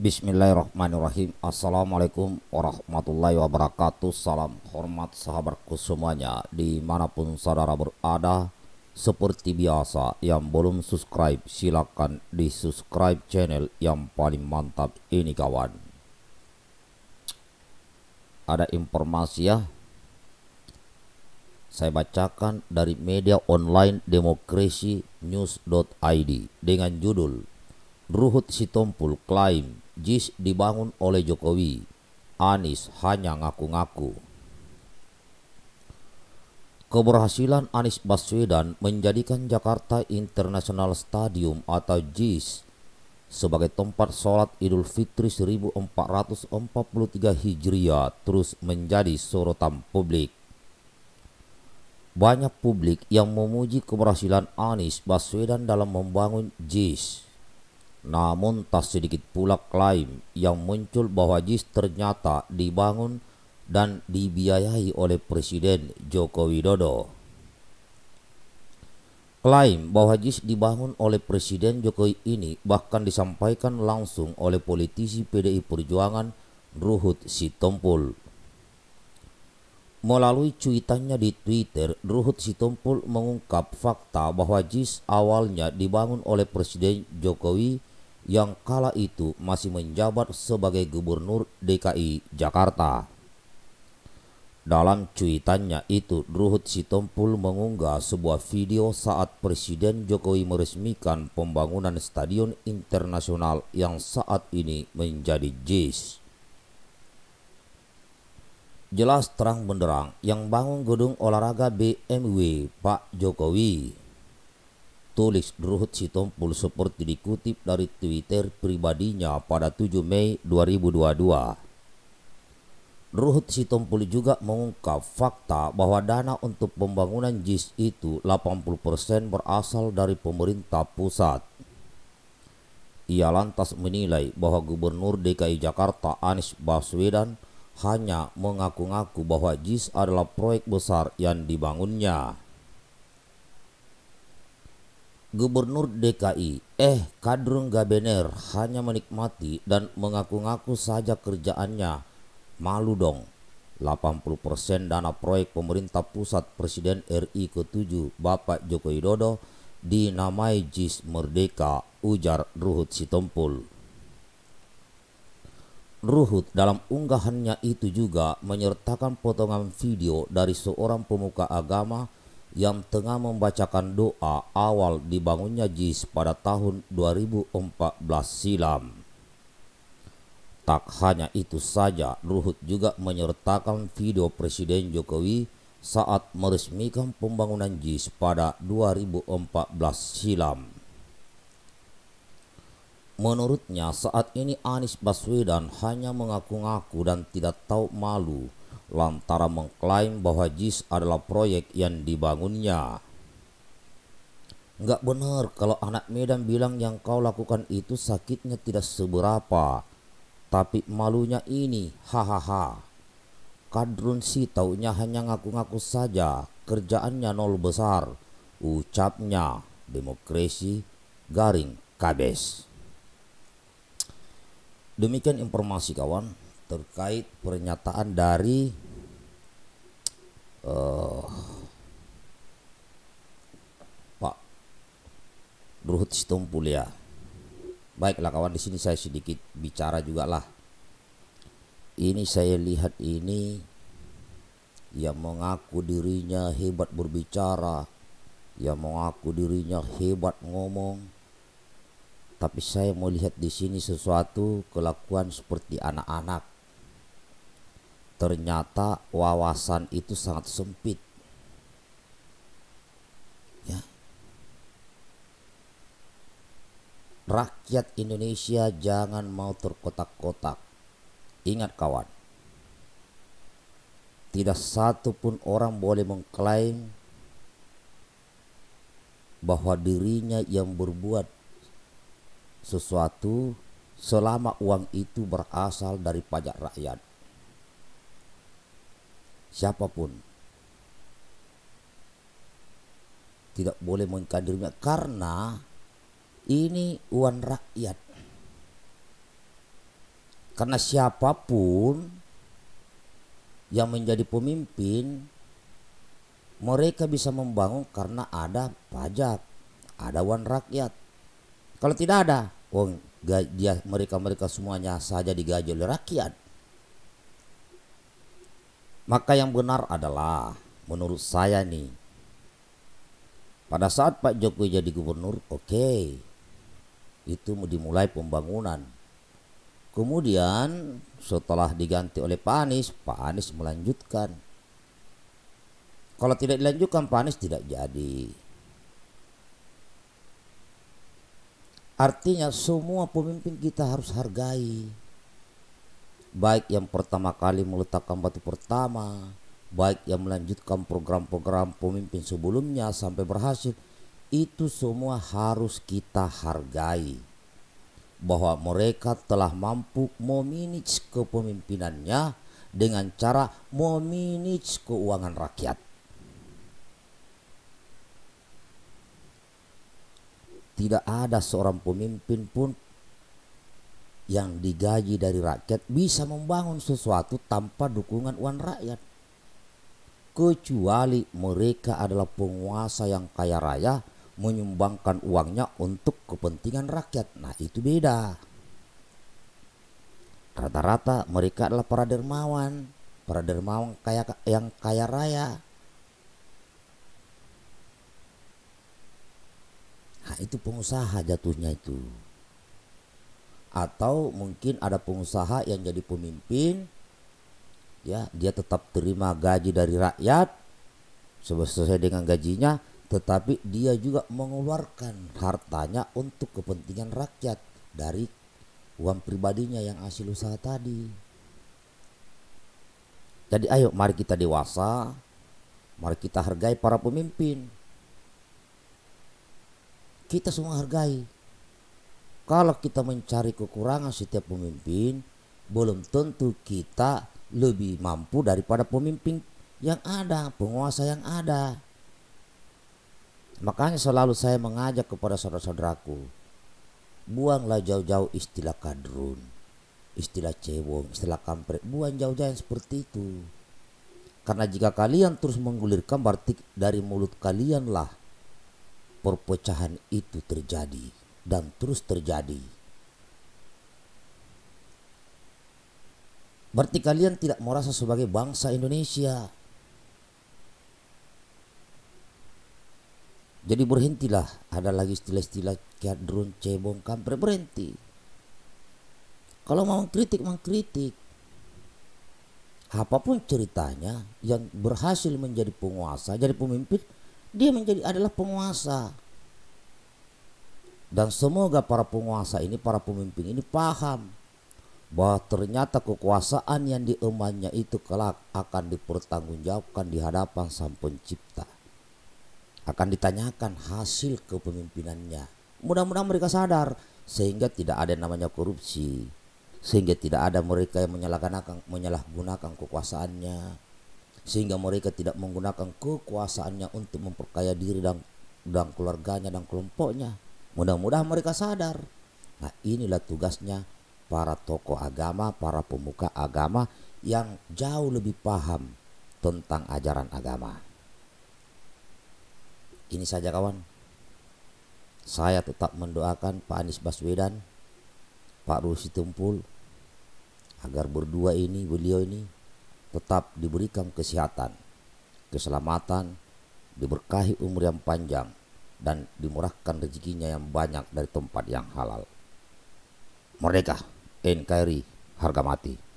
Bismillahirrahmanirrahim Assalamualaikum warahmatullahi wabarakatuh Salam hormat sahabatku semuanya Dimanapun saudara berada Seperti biasa yang belum subscribe silakan di subscribe channel yang paling mantap ini kawan Ada informasi ya saya bacakan dari media online demokrasi news.id dengan judul Ruhut Sitompul klaim JIS dibangun oleh Jokowi. Anies hanya ngaku-ngaku. Keberhasilan Anies Baswedan menjadikan Jakarta International Stadium atau JIS sebagai tempat sholat Idul Fitri 1443 Hijriah terus menjadi sorotan publik. Banyak publik yang memuji keberhasilan Anies Baswedan dalam membangun JIS namun tak sedikit pula klaim yang muncul bahwa JIS ternyata dibangun dan dibiayai oleh Presiden Joko Widodo. Klaim bahwa JIS dibangun oleh Presiden Jokowi ini bahkan disampaikan langsung oleh politisi PDI Perjuangan Ruhut Sitompul. Melalui cuitannya di Twitter, Ruhut Sitompul mengungkap fakta bahwa JIS awalnya dibangun oleh Presiden Jokowi yang kala itu masih menjabat sebagai gubernur DKI Jakarta. Dalam cuitannya itu, Ruhut Sitompul mengunggah sebuah video saat Presiden Jokowi meresmikan pembangunan Stadion Internasional yang saat ini menjadi JIS. Jelas terang benderang yang bangun gedung olahraga BMW Pak Jokowi tertulis Ruhut Sitompul seperti dikutip dari Twitter pribadinya pada 7 Mei 2022. Ruhut Sitompul juga mengungkap fakta bahwa dana untuk pembangunan JIS itu 80% berasal dari pemerintah pusat. Ia lantas menilai bahwa Gubernur DKI Jakarta Anies Baswedan hanya mengaku-ngaku bahwa JIS adalah proyek besar yang dibangunnya. Gubernur DKI, eh kadrung gabener hanya menikmati dan mengaku-ngaku saja kerjaannya. Malu dong. 80% dana proyek pemerintah pusat Presiden RI ke-7 Bapak Joko Widodo dinamai JIS Merdeka, ujar Ruhut Sitompul. Ruhut dalam unggahannya itu juga menyertakan potongan video dari seorang pemuka agama yang tengah membacakan doa awal dibangunnya JIS pada tahun 2014 silam. Tak hanya itu saja, Ruhut juga menyertakan video Presiden Jokowi saat meresmikan pembangunan JIS pada 2014 silam. Menurutnya saat ini Anies Baswedan hanya mengaku-ngaku dan tidak tahu malu lantaran mengklaim bahwa JIS adalah proyek yang dibangunnya. Enggak benar kalau anak Medan bilang yang kau lakukan itu sakitnya tidak seberapa. Tapi malunya ini, hahaha. Kadrun sih taunya hanya ngaku-ngaku saja, kerjaannya nol besar. Ucapnya, demokrasi garing kabes. Demikian informasi kawan terkait pernyataan dari uh, Pak Ruhut Sitompul ya. Baiklah kawan di sini saya sedikit bicara juga lah. Ini saya lihat ini yang mengaku dirinya hebat berbicara, yang mengaku dirinya hebat ngomong, tapi saya mau lihat di sini sesuatu kelakuan seperti anak-anak ternyata wawasan itu sangat sempit. Ya. Rakyat Indonesia jangan mau terkotak-kotak. Ingat kawan, tidak satu pun orang boleh mengklaim bahwa dirinya yang berbuat sesuatu selama uang itu berasal dari pajak rakyat siapapun tidak boleh mengkandirnya karena ini uang rakyat karena siapapun yang menjadi pemimpin mereka bisa membangun karena ada pajak ada uang rakyat kalau tidak ada uang oh, dia mereka mereka semuanya saja digaji oleh rakyat maka yang benar adalah menurut saya nih pada saat Pak Jokowi jadi gubernur, oke. Okay, itu dimulai pembangunan. Kemudian setelah diganti oleh Pak Anies, Pak Anies melanjutkan. Kalau tidak dilanjutkan Pak Anies tidak jadi. Artinya semua pemimpin kita harus hargai baik yang pertama kali meletakkan batu pertama, baik yang melanjutkan program-program pemimpin sebelumnya sampai berhasil, itu semua harus kita hargai. Bahwa mereka telah mampu memanage kepemimpinannya dengan cara memanage keuangan rakyat. Tidak ada seorang pemimpin pun yang digaji dari rakyat bisa membangun sesuatu tanpa dukungan uang rakyat. Kecuali mereka adalah penguasa yang kaya raya menyumbangkan uangnya untuk kepentingan rakyat. Nah itu beda. Rata-rata mereka adalah para dermawan, para dermawan kaya, yang kaya raya. Nah itu pengusaha jatuhnya itu atau mungkin ada pengusaha yang jadi pemimpin ya dia tetap terima gaji dari rakyat sesuai dengan gajinya tetapi dia juga mengeluarkan hartanya untuk kepentingan rakyat dari uang pribadinya yang hasil usaha tadi jadi ayo mari kita dewasa mari kita hargai para pemimpin kita semua hargai kalau kita mencari kekurangan setiap pemimpin, belum tentu kita lebih mampu daripada pemimpin yang ada, penguasa yang ada. Makanya selalu saya mengajak kepada saudara-saudaraku, buanglah jauh-jauh istilah kadrun, istilah cewong, istilah kampret, buang jauh-jauh yang seperti itu. Karena jika kalian terus menggulirkan berarti dari mulut kalianlah perpecahan itu terjadi dan terus terjadi. Berarti kalian tidak merasa sebagai bangsa Indonesia. Jadi berhentilah, ada lagi istilah-istilah kadrun, cebong, kampret, berhenti. Kalau mau kritik, mengkritik. Apapun ceritanya yang berhasil menjadi penguasa, jadi pemimpin, dia menjadi adalah penguasa. Dan semoga para penguasa ini, para pemimpin ini paham bahwa ternyata kekuasaan yang diemannya itu kelak akan dipertanggungjawabkan di hadapan Sang Pencipta. Akan ditanyakan hasil kepemimpinannya. Mudah-mudahan mereka sadar sehingga tidak ada yang namanya korupsi. Sehingga tidak ada mereka yang menyalahgunakan, menyalahgunakan kekuasaannya. Sehingga mereka tidak menggunakan kekuasaannya untuk memperkaya diri dan, dan keluarganya dan kelompoknya Mudah-mudahan mereka sadar. Nah inilah tugasnya para tokoh agama, para pemuka agama yang jauh lebih paham tentang ajaran agama. Ini saja kawan. Saya tetap mendoakan Pak Anies Baswedan, Pak Rusi Tumpul, agar berdua ini, beliau ini tetap diberikan kesehatan, keselamatan, diberkahi umur yang panjang, dan dimurahkan rezekinya yang banyak dari tempat yang halal. Merdeka, NKRI, harga mati.